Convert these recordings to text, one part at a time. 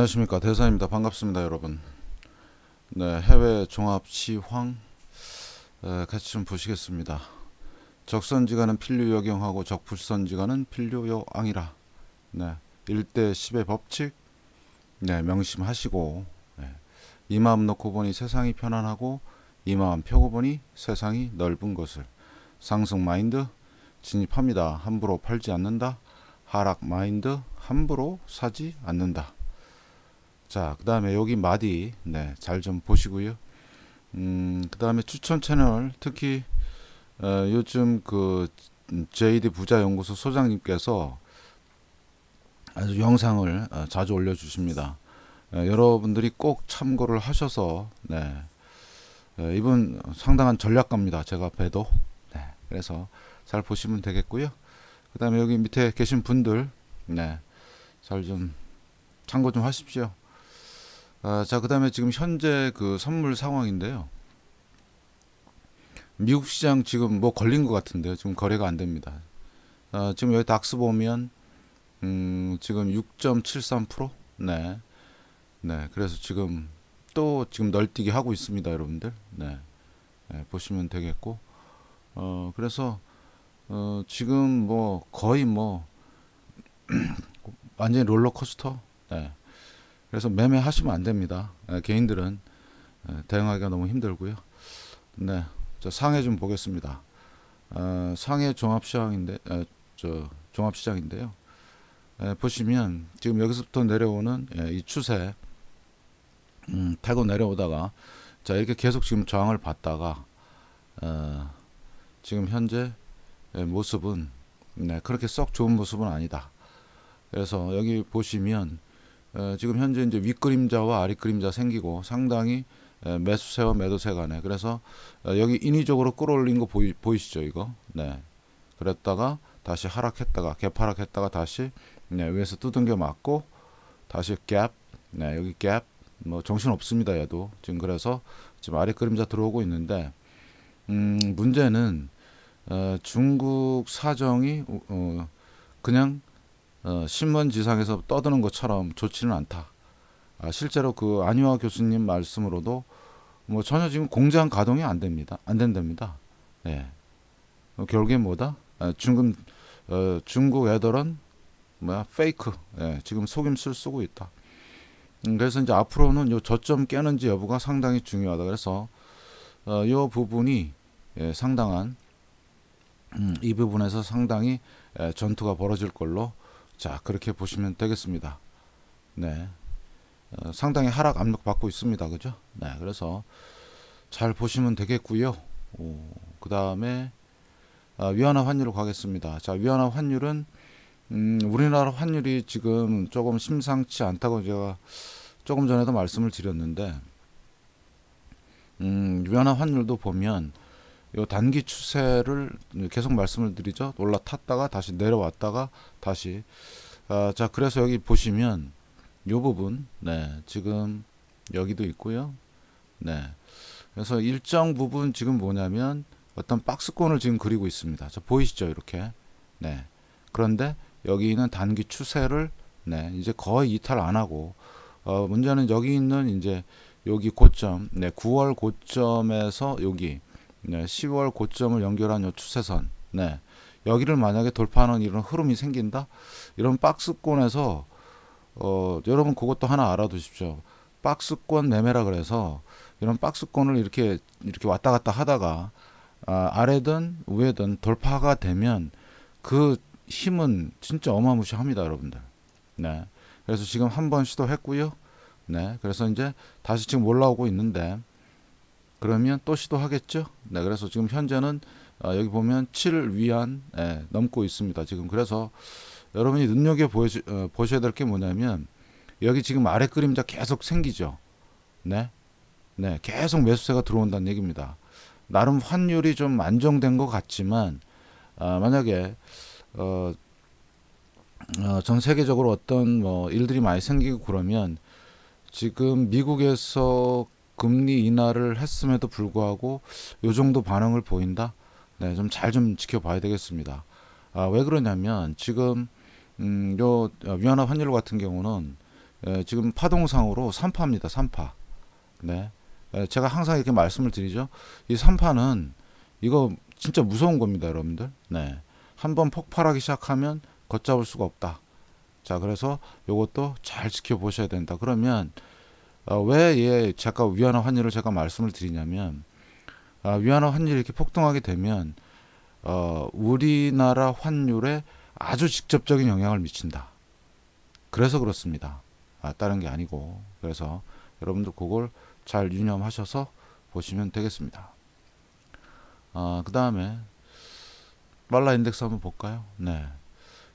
안녕하십니까 대사입니다 반갑습니다 여러분 네 해외 종합 시황 에, 같이 좀 보시겠습니다 적선지가는 필류역경하고 적불선지가는 필류역앙이라 네 1대 10의 법칙 네 명심하시고 네, 이 마음 놓고 보니 세상이 편안하고 이 마음 펴고 보니 세상이 넓은 것을 상승 마인드 진입합니다 함부로 팔지 않는다 하락 마인드 함부로 사지 않는다 자, 그 다음에 여기 마디, 네, 잘 좀 보시고요. 음, 그 다음에 추천 채널, 특히, 어, 요즘 그, JD 부자연구소 소장님께서 아주 영상을 어, 자주 올려주십니다. 어, 여러분들이 꼭 참고를 하셔서, 네, 어, 이분 상당한 전략가입니다. 제가 배도. 네, 그래서 잘 보시면 되겠고요. 그 다음에 여기 밑에 계신 분들, 네, 잘 좀 참고 좀 하십시오. 아, 자, 그 다음에 지금 현재 그 선물 상황인데요. 미국 시장 지금 뭐 걸린 것 같은데요. 지금 거래가 안 됩니다. 아, 지금 여기 닥스 보면, 음, 지금 6.73%? 네. 네. 그래서 지금 또 지금 널뛰기 하고 있습니다. 여러분들. 네. 네 보시면 되겠고. 어, 그래서, 어, 지금 뭐 거의 뭐 완전히 롤러코스터. 네. 그래서 매매하시면 안 됩니다. 예, 개인들은 예, 대응하기가 너무 힘들고요. 네, 저 상해 좀 보겠습니다. 어, 상해 종합시장인데, 에, 어, 저 종합시장인데요. 에, 예, 보시면 지금 여기서부터 내려오는 예, 이 추세 음, 타고 내려오다가 자 이렇게 계속 지금 저항을 받다가 어, 지금 현재 예, 모습은 네, 그렇게 썩 좋은 모습은 아니다. 그래서 여기 보시면 지금 현재 이제 윗그림자와 아랫그림자 생기고 상당히 매수세와 매도세 간에 그래서 여기 인위적으로 끌어올린 거 보이, 보이시죠 이거 네 그랬다가 다시 하락했다가 개파락했다가 다시 네, 위에서 두둥겨 맞고 다시 갭 네, 여기 갭뭐 정신 없습니다 얘도 지금 그래서 지금 아래 그림자 들어오고 있는데 음 문제는 어, 중국 사정이 어, 그냥 어, 신문지상에서 떠드는 것처럼 좋지는 않다. 아, 실제로 그 안유화 교수님 말씀으로도 뭐 전혀 지금 공장 가동이 안 됩니다. 안 된답니다. 예. 어, 결국엔 뭐다? 아, 중금 어, 중국 애들은 뭐야 페이크. 예, 지금 속임수를 쓰고 있다. 음, 그래서 이제 앞으로는 요 저점 깨는지 여부가 상당히 중요하다. 그래서 어, 요 부분이 예, 상당한 음, 이 부분에서 상당히 예, 전투가 벌어질 걸로 자 그렇게 보시면 되겠습니다. 네, 어, 상당히 하락 압력 받고 있습니다. 그죠? 네, 그래서 잘 보시면 되겠고요. 그 다음에 아, 위안화 환율로 가겠습니다. 자, 위안화 환율은 음, 우리나라 환율이 지금 조금 심상치 않다고 제가 조금 전에도 말씀을 드렸는데 음, 위안화 환율도 보면 요 단기 추세를 계속 말씀을 드리죠. 올라탔다가 다시 내려왔다가 다시 아, 자 그래서 여기 보시면 요 부분 네 지금 여기도 있고요. 네 그래서 일정 부분 지금 뭐냐면 어떤 박스권을 지금 그리고 있습니다. 자 보이시죠 이렇게 네 그런데 여기 있는 단기 추세를 네 이제 거의 이탈 안 하고 어, 문제는 여기 있는 이제 여기 고점 네 9월 고점에서 여기 네, 10월 고점을 연결한 요 추세선. 네. 여기를 만약에 돌파하는 이런 흐름이 생긴다? 이런 박스권에서 어, 여러분 그것도 하나 알아두십시오. 박스권 매매라 그래서 이런 박스권을 이렇게 이렇게 왔다 갔다 하다가 아, 아래든 위에든 돌파가 되면 그 힘은 진짜 어마무시합니다, 여러분들. 네. 그래서 지금 한 번 시도했고요. 네. 그래서 이제 다시 지금 올라오고 있는데 그러면 또 시도하겠죠. 네, 그래서 지금 현재는 어, 여기 보면 7을 위한 예, 넘고 있습니다. 지금 그래서 여러분이 눈여겨 보여주, 어, 보셔야 될 게 뭐냐면 여기 지금 아래 그림자 계속 생기죠. 네, 네, 계속 매수세가 들어온다는 얘기입니다. 나름 환율이 좀 안정된 것 같지만 아, 만약에 어, 어, 전 세계적으로 어떤 뭐 일들이 많이 생기고 그러면 지금 미국에서 금리 인하를 했음에도 불구하고 요 정도 반응을 보인다. 네, 좀 잘좀 좀 지켜봐야 되겠습니다. 아, 왜 그러냐면 지금 음, 요 어, 위안화 환율 같은 경우는 예, 지금 파동상으로 3파입니다. 3파. 네. 예, 제가 항상 이렇게 말씀을 드리죠. 이 3파는 이거 진짜 무서운 겁니다, 여러분들. 네. 한번 폭발하기 시작하면 걷잡을 수가 없다. 자, 그래서 요것도 잘 지켜보셔야 된다. 그러면 어, 왜예 제가 위안화 환율을 제가 말씀을 드리냐면 아, 위안화 환율이 이렇게 폭등하게 되면 어, 우리나라 환율에 아주 직접적인 영향을 미친다. 그래서 그렇습니다. 아, 다른 게 아니고 그래서 여러분들 그걸 잘 유념하셔서 보시면 되겠습니다. 아, 어, 그 다음에 빨라 인덱스 한번 볼까요? 네.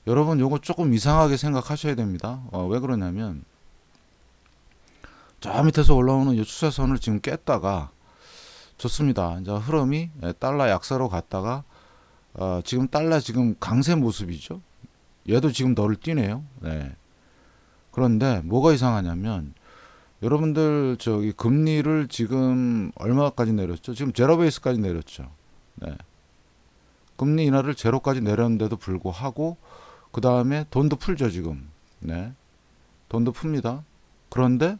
여러분 요거 조금 이상하게 생각하셔야 됩니다. 어, 왜 그러냐면 저 밑에서 올라오는 이 추세선을 지금 깼다가 좋습니다. 이제 흐름이 예, 달러 약세로 갔다가 어, 지금 달러 지금 강세 모습이죠. 얘도 지금 너를 뛰네요. 네. 그런데 뭐가 이상하냐면 여러분들 저기 금리를 지금 얼마까지 내렸죠? 지금 제로 베이스까지 내렸죠. 네. 금리 인하를 제로까지 내렸는데도 불구하고 그 다음에 돈도 풀죠 지금. 네. 돈도 풉니다. 그런데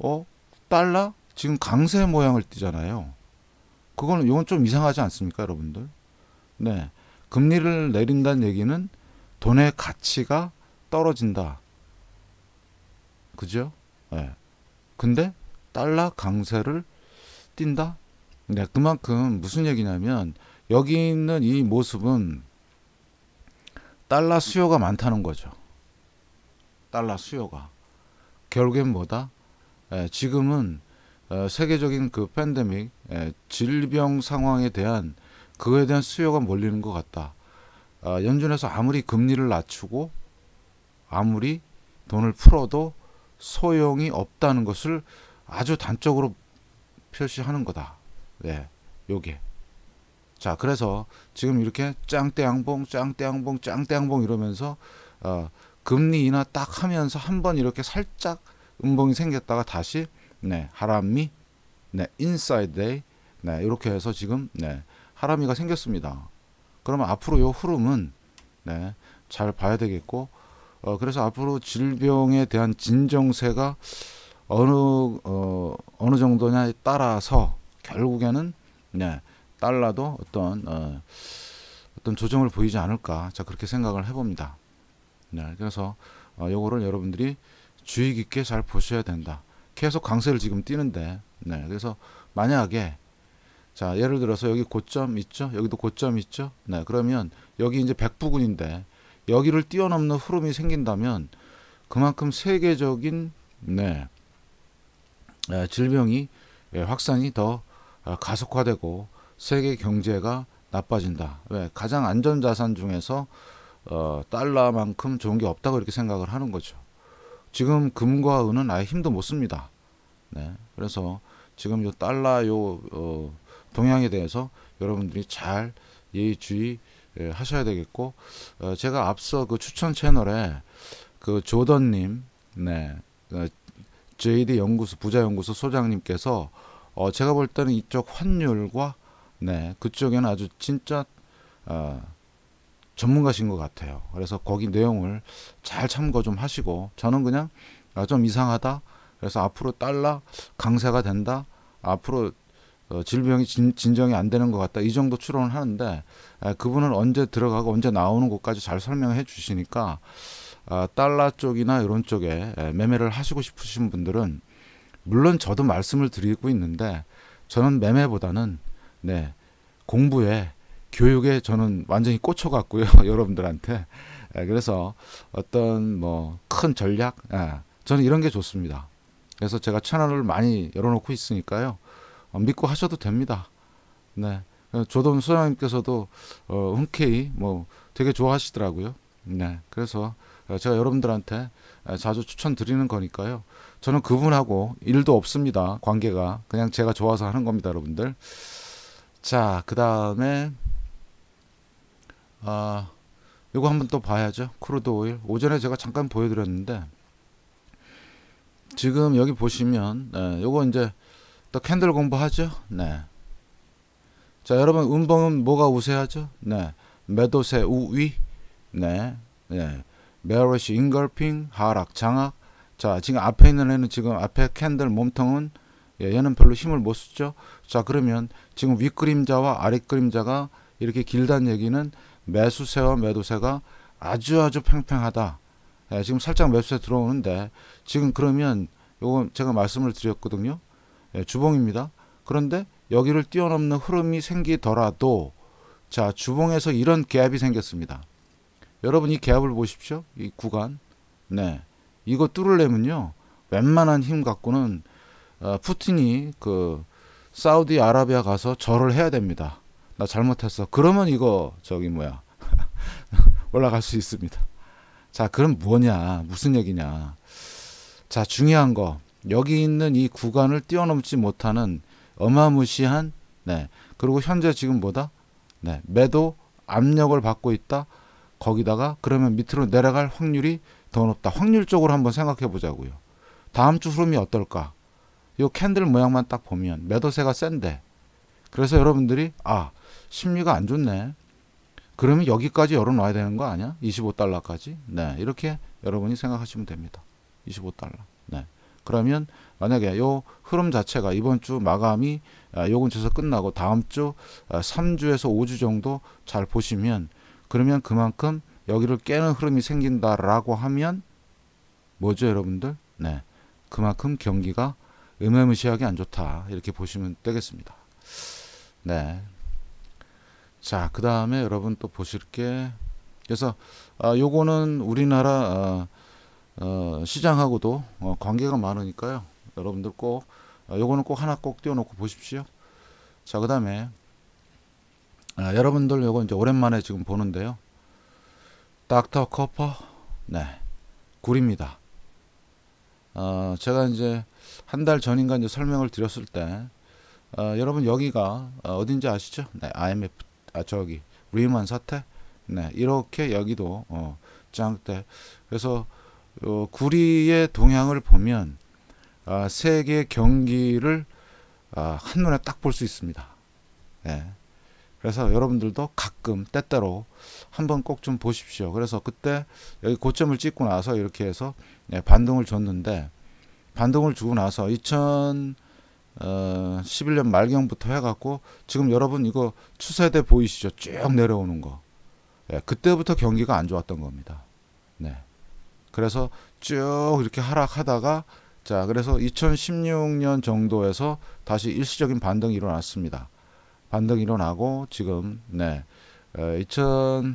어? 달러? 지금 강세 모양을 띠잖아요. 그거는 이건 좀 이상하지 않습니까, 여러분들? 네. 금리를 내린다는 얘기는 돈의 가치가 떨어진다. 그죠? 예. 네. 근데 달러 강세를 띈다? 네, 그만큼 무슨 얘기냐면 여기 있는 이 모습은 달러 수요가 많다는 거죠. 달러 수요가 결국엔 뭐다? 예, 지금은 어, 세계적인 그 팬데믹 예, 질병 상황에 대한 그에 대한 수요가 몰리는 것 같다. 아, 연준에서 아무리 금리를 낮추고 아무리 돈을 풀어도 소용이 없다는 것을 아주 단적으로 표시하는 거다. 네, 요게. 자, 그래서 지금 이렇게 짱대양봉, 짱대양봉, 짱대양봉 이러면서 어, 금리 인하 딱 하면서 한번 이렇게 살짝 음봉이 생겼다가 다시 네, 하람이 네, 인사이드 데이 네, 이렇게 해서 지금 네, 하람이가 생겼습니다. 그러면 앞으로 요 흐름은 네, 잘 봐야 되겠고 어, 그래서 앞으로 질병에 대한 진정세가 어느 어, 어느 정도냐에 따라서 결국에는 네, 달라도 어떤 어, 어떤 조정을 보이지 않을까 자 그렇게 생각을 해봅니다. 네, 그래서 어, 요거를 여러분들이 주의 깊게 잘 보셔야 된다. 계속 강세를 지금 띄는데, 네, 그래서 만약에 자 예를 들어서 여기 고점 있죠, 여기도 고점 있죠, 네, 그러면 여기 이제 백부근인데 여기를 뛰어넘는 흐름이 생긴다면 그만큼 세계적인 네, 네 질병이 예, 확산이 더 어, 가속화되고 세계 경제가 나빠진다. 왜 가장 안전 자산 중에서 어, 달러만큼 좋은 게 없다고 이렇게 생각을 하는 거죠. 지금 금과 은은 아예 힘도 못 씁니다. 네. 그래서 지금 요 달러 요 어, 동향에 대해서 여러분들이 잘 예의주의 예, 하셔야 되겠고 어, 제가 앞서 그 추천 채널에 그 조던님, 네, 어, JD 연구소 부자 연구소 소장님께서 어, 제가 볼 때는 이쪽 환율과 네 그쪽에는 아주 진짜 어, 전문가신 것 같아요. 그래서 거기 내용을 잘 참고 좀 하시고 저는 그냥 아, 좀 이상하다. 그래서 앞으로 달러 강세가 된다. 앞으로 어, 질병이 진, 진정이 안 되는 것 같다. 이 정도 추론을 하는데 아, 그분은 언제 들어가고 언제 나오는 것까지 잘 설명해 주시니까 아, 달러 쪽이나 이런 쪽에 에, 매매를 하시고 싶으신 분들은 물론 저도 말씀을 드리고 있는데 저는 매매보다는 네 공부에 교육에 저는 완전히 꽂혀갔고요. 여러분들한테. 예, 그래서 어떤 뭐 큰 전략, 예, 저는 이런 게 좋습니다. 그래서 제가 채널을 많이 열어놓고 있으니까요. 어, 믿고 하셔도 됩니다. 네. 조던 소장님께서도 어, 흔쾌히 뭐 되게 좋아하시더라고요. 네. 그래서 어, 제가 여러분들한테 어, 자주 추천드리는 거니까요. 저는 그분하고 일도 없습니다. 관계가. 그냥 제가 좋아서 하는 겁니다, 여러분들. 자, 그 다음에 아, 이거 한번 또 봐야죠. 크루드 오일. 오전에 제가 잠깐 보여드렸는데 지금 여기 보시면 네, 요거 이제 또 캔들 공부하죠. 네. 자, 여러분 음봉은 뭐가 우세하죠? 네. 매도세 우위. 네. 네. 메어리시 인걸핑 하락 장악. 자, 지금 앞에 있는 애는 지금 앞에 캔들 몸통은 예, 얘는 별로 힘을 못 쓰죠. 자, 그러면 지금 윗 그림자와 아래 그림자가 이렇게 길다는 얘기는 매수세와 매도세가 아주 아주 팽팽하다. 예, 지금 살짝 매수세 들어오는데 지금 그러면 요건 제가 말씀을 드렸거든요. 예, 주봉입니다. 그런데 여기를 뛰어넘는 흐름이 생기더라도 자 주봉에서 이런 갭이 생겼습니다. 여러분 이 갭을 보십시오. 이 구간 네 이거 뚫으려면요 웬만한 힘 갖고는 어, 푸틴이 그 사우디아라비아 가서 절을 해야 됩니다. 나 잘못했어. 그러면 이거 저기 뭐야 올라갈 수 있습니다. 자 그럼 뭐냐 무슨 얘기냐. 자 중요한 거 여기 있는 이 구간을 뛰어넘지 못하는 어마무시한 네 그리고 현재 지금 보다 네 매도 압력을 받고 있다. 거기다가 그러면 밑으로 내려갈 확률이 더 높다. 확률적으로 한번 생각해 보자고요. 다음 주 흐름이 어떨까? 요 캔들 모양만 딱 보면 매도세가 센데. 그래서 여러분들이 아 심리가 안 좋네. 그러면 여기까지 열어놔야 되는 거 아니야? 25달러까지? 네. 이렇게 여러분이 생각하시면 됩니다. 25달러. 네. 그러면 만약에 요 흐름 자체가 이번 주 마감이 아, 요건 주에서 끝나고 다음 주 3주에서 아, 5주 정도 잘 보시면 그러면 그만큼 여기를 깨는 흐름이 생긴다라고 하면 뭐죠 여러분들? 네. 그만큼 경기가 의매무시하게 안 좋다 이렇게 보시면 되겠습니다. 네. 자, 그 다음에 여러분 또 보실 게 그래서 아, 요거는 우리나라 어, 어, 시장하고도 어, 관계가 많으니까요. 여러분들 꼭 아, 요거는 꼭 하나 꼭 띄워놓고 보십시오. 자, 그 다음에 아, 여러분들 요거 이제 오랜만에 지금 보는데요. 닥터 커퍼 네 굴입니다. 어, 제가 이제 한 달 전인가 이제 설명을 드렸을 때 어, 여러분 여기가 어딘지 아시죠? 네, IMF 아 저기 리만 사태 네 이렇게 여기도 어, 짱대 그래서 어, 구리의 동향을 보면 아, 세계 경기를 아, 한눈에 딱 볼 수 있습니다. 네. 그래서 여러분들도 가끔 때때로 한번 꼭 좀 보십시오. 그래서 그때 여기 고점을 찍고 나서 이렇게 해서 네, 예, 반동을 줬는데 반동을 주고 나서 2000 어, 11년 말경부터 해갖고 지금 여러분 이거 추세대 보이시죠? 쭉 내려오는 거. 예, 그때부터 경기가 안 좋았던 겁니다. 네. 그래서 쭉 이렇게 하락하다가 자 그래서 2016년 정도에서 다시 일시적인 반등이 일어났습니다. 반등이 일어나고 지금 네 2018년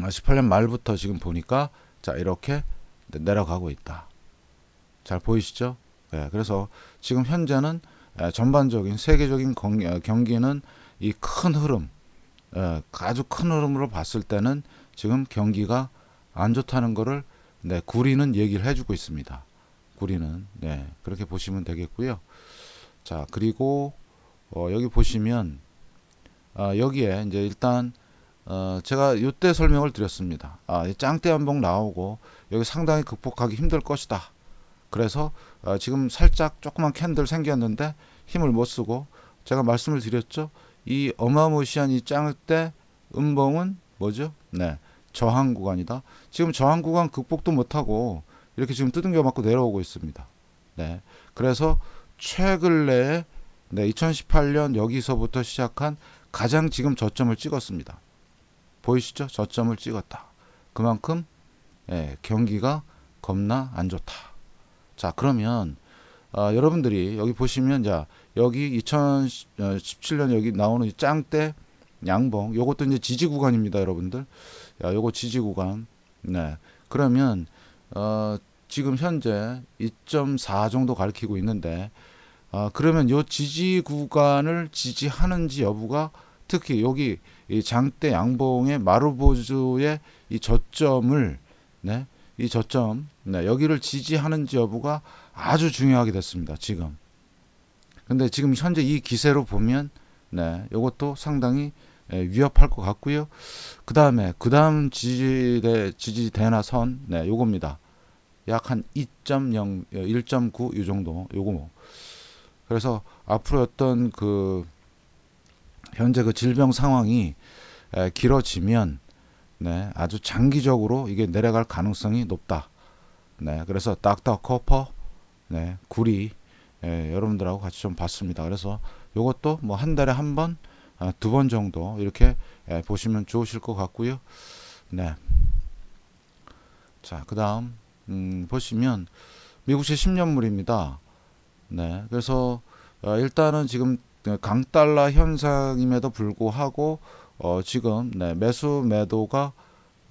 어, 아, 말부터 지금 보니까 자 이렇게 내려가고 있다. 잘 보이시죠? 예, 그래서 지금 현재는 예, 전반적인 세계적인 어, 경기는 이 큰 흐름, 예, 아주 큰 흐름으로 봤을 때는 지금 경기가 안 좋다는 거를 네, 구리는 얘기를 해주고 있습니다. 구리는 네, 그렇게 보시면 되겠고요. 자 그리고 어, 여기 보시면 아, 여기에 이제 일단 어, 제가 이때 설명을 드렸습니다. 아, 짱대 한복 나오고 여기 상당히 극복하기 힘들 것이다. 그래서 어, 지금 살짝 조그만 캔들 생겼는데 힘을 못 쓰고 제가 말씀을 드렸죠. 이 어마무시한 이 짱을 때 음봉은 뭐죠? 네. 저항 구간이다. 지금 저항 구간 극복도 못하고 이렇게 지금 뜯은겨 맞고 내려오고 있습니다. 네. 그래서 최근에 네, 2018년 여기서부터 시작한 가장 지금 저점을 찍었습니다. 보이시죠? 저점을 찍었다. 그만큼 예, 경기가 겁나 안 좋다. 자, 그러면 아, 여러분들이 여기 보시면 자, 여기 2017년 어, 여기 나오는 짱대 양봉 요것도 이제 지지 구간입니다, 여러분들. 야, 요거 지지 구간. 네. 그러면 어, 지금 현재 2.4 정도 가리키고 있는데 아, 그러면 요 지지 구간을 지지하는지 여부가 특히 여기 이 장대 양봉의 마루보즈의 이 저점을 네, 이 저점 네, 여기를 지지하는지 여부가 아주 중요하게 됐습니다. 지금. 근데 지금 현재 이 기세로 보면 네, 이것도 상당히 예, 위협할 것 같고요. 그 다음에 그 다음 지지대 지지대나 선, 네, 요겁니다. 약한 2.0, 1.9 이 정도, 요거 뭐. 그래서 앞으로 어떤 그 현재 그 질병 상황이 에, 예, 길어지면 네, 아주 장기적으로 이게 내려갈 가능성이 높다. 네, 그래서 딱딱 커퍼, 네, 구리 예, 여러분들하고 같이 좀 봤습니다. 그래서 이것도 뭐 한 달에 한 번, 아, 두 번 정도 이렇게 예, 보시면 좋으실 것 같고요. 네. 자, 그다음 음, 보시면 미국채 10년물입니다. 네, 그래서 어, 일단은 지금 강달러 현상임에도 불구하고 어, 지금 네, 매수 매도가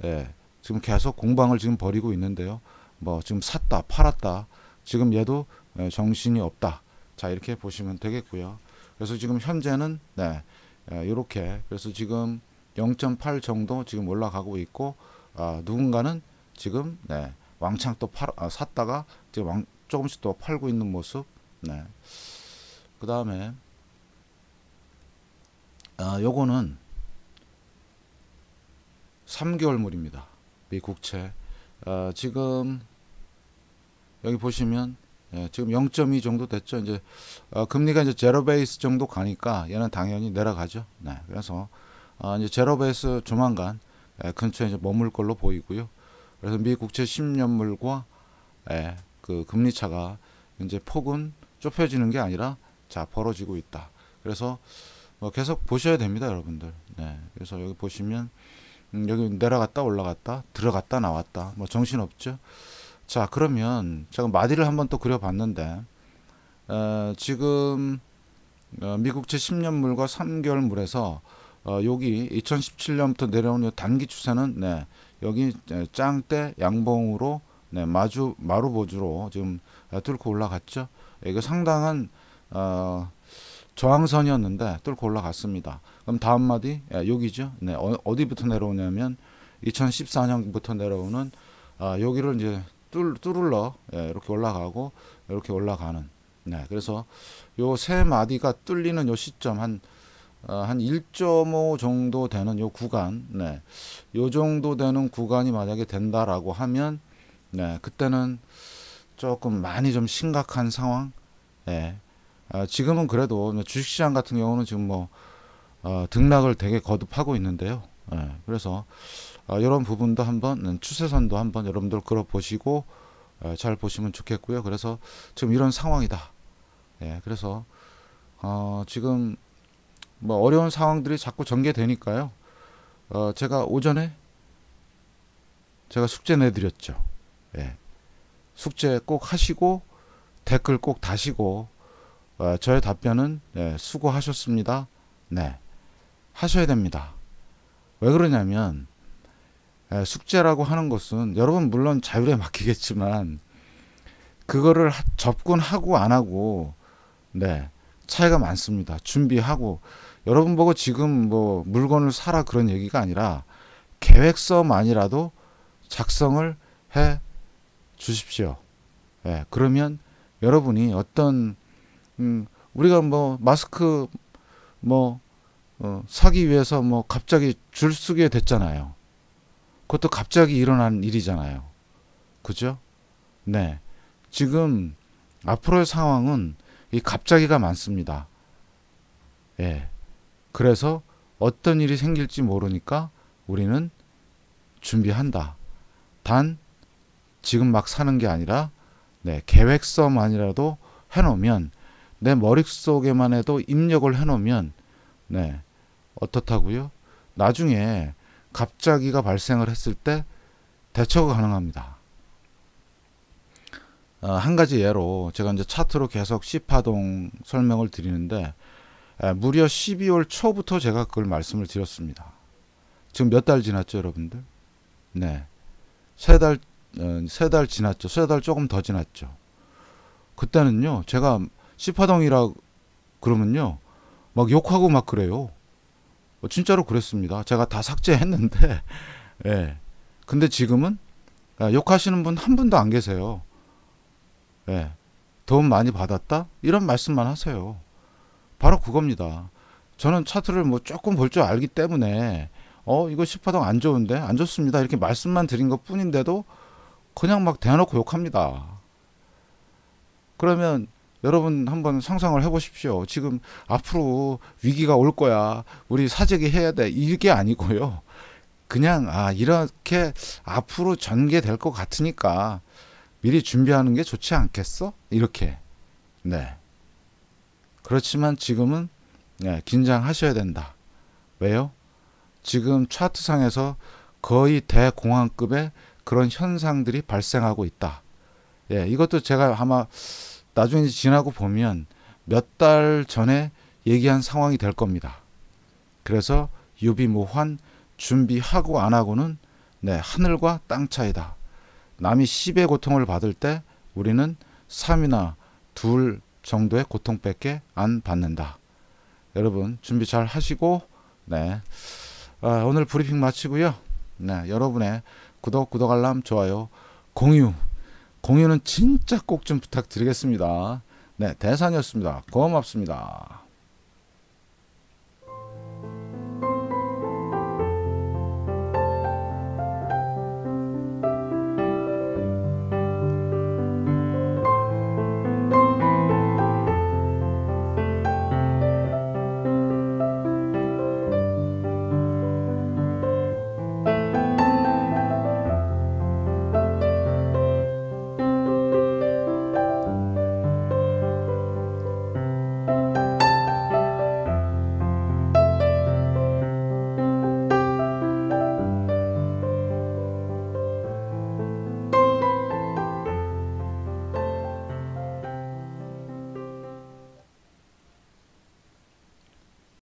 예, 지금 계속 공방을 지금 벌이고 있는데요. 뭐 지금 샀다 팔았다 지금 얘도 예, 정신이 없다 자 이렇게 보시면 되겠고요 그래서 지금 현재는 네 이렇게 예, 그래서 지금 0.8 정도 지금 올라가고 있고 아, 누군가는 지금 네, 왕창 또 팔, 아, 샀다가 지금 왕, 조금씩 또 팔고 있는 모습 네. 그 다음에 아, 요거는 3개월물입니다 미국채 어, 지금 여기 보시면 예, 지금 0.2 정도 됐죠. 이제 어, 금리가 이제 제로 베이스 정도 가니까 얘는 당연히 내려가죠. 네, 그래서 어, 이제 제로 베이스 조만간 예, 근처에 이제 머물 걸로 보이고요. 그래서 미 국채 10년물과 예, 그 금리 차가 이제 폭은 좁혀지는 게 아니라 자 벌어지고 있다. 그래서 뭐 계속 보셔야 됩니다, 여러분들. 네, 그래서 여기 보시면 음, 여기 내려갔다 올라갔다 들어갔다 나왔다 뭐 정신없죠 자 그러면 제가 마디를 한번 또 그려봤는데 어, 지금 어, 미국 제10년물과 3개월 물에서 어, 여기 2017년부터 내려오는 단기 추세는 네, 여기 네, 짱대 양봉으로 네, 마주 마루보주로 지금 어, 뚫고 올라갔죠. 이거 상당한 어, 저항선이었는데 뚫고 올라갔습니다. 그럼 다음 마디 예, 여기죠. 네, 어, 디부터 내려오냐면 2014년부터 내려오는 아, 여기를 이제 뚫, 뚫러 예, 이렇게 올라가고 이렇게 올라가는. 네, 그래서 요 세 마디가 뚫리는 요 시점 한 어, 한1.5 정도 되는 요 구간, 네, 요 정도 되는 구간이 만약에 된다라고 하면, 네, 그때는 조금 많이 좀 심각한 상황, 예, 아, 지금은 그래도 주식시장 같은 경우는 지금 뭐 아, 등락을 되게 거듭하고 있는데요. 예, 그래서 아, 이런 부분도 한번 음, 추세선도 한번 여러분들 걸어보시고 잘 보시면 좋겠고요. 그래서 지금 이런 상황이다. 예, 그래서 어, 지금 뭐 어려운 상황들이 자꾸 전개되니까요. 어, 제가 오전에 제가 숙제 내드렸죠. 예, 숙제 꼭 하시고 댓글 꼭 다시고 어, 저의 답변은 예, 수고하셨습니다. 네. 하셔야 됩니다. 왜 그러냐면 예, 숙제라고 하는 것은 여러분 물론 자율에 맡기겠지만 그거를 하, 접근하고 안 하고 네. 차이가 많습니다. 준비하고 여러분 보고 지금 뭐 물건을 사라 그런 얘기가 아니라 계획서만이라도 작성을 해 주십시오. 예, 그러면 여러분이 어떤 음, 우리가 뭐 마스크 뭐 어, 사기 위해서 뭐 갑자기 줄 서게 됐잖아요. 그것도 갑자기 일어난 일이잖아요. 그죠? 네. 지금 앞으로의 상황은 이 갑자기가 많습니다. 예. 그래서 어떤 일이 생길지 모르니까 우리는 준비한다. 단 지금 막 사는 게 아니라 네, 계획서만이라도 해 놓으면 내 머릿속에만 해도 입력을 해놓으면 네 어떻다고요? 나중에 갑자기가 발생을 했을 때 대처가 가능합니다. 어, 한 가지 예로 제가 이제 차트로 계속 C파동 설명을 드리는데 에, 무려 12월 초부터 제가 그걸 말씀을 드렸습니다. 지금 몇 달 지났죠, 여러분들? 네. 세 달, 어, 세달 지났죠. 세 달 조금 더 지났죠. 그때는요, 제가 씨파덩이라 그러면요. 막 욕하고 막 그래요. 어, 진짜로 그랬습니다. 제가 다 삭제했는데, 예. 근데 지금은 아, 욕하시는 분 한 분도 안 계세요. 예. 도움 많이 받았다? 이런 말씀만 하세요. 바로 그겁니다. 저는 차트를 뭐 조금 볼 줄 알기 때문에, 어, 이거 18동 안 좋은데? 안 좋습니다. 이렇게 말씀만 드린 것 뿐인데도 그냥 막 대놓고 욕합니다. 그러면 여러분 한번 상상을 해보십시오. 지금 앞으로 위기가 올 거야. 우리 사재기 해야 돼. 이게 아니고요. 그냥 아 이렇게 앞으로 전개될 것 같으니까 미리 준비하는 게 좋지 않겠어? 이렇게 네 그렇지만 지금은 네, 긴장하셔야 된다. 왜요? 지금 차트상에서 거의 대공황급의 그런 현상들이 발생하고 있다. 예, 이것도 제가 아마 나중에 지나고 보면 몇 달 전에 얘기한 상황이 될 겁니다. 그래서 유비무환 준비하고 안 하고는 네, 하늘과 땅 차이다. 남이 10의 고통을 받을 때 우리는 3이나 2 정도의 고통밖에 안 받는다. 여러분 준비 잘 하시고 네. 아, 오늘 브리핑 마치고요. 네, 여러분의 구독, 구독 알람, 좋아요, 공유 공유는 진짜 꼭 좀 부탁드리겠습니다. 네, 대상이었습니다 고맙습니다.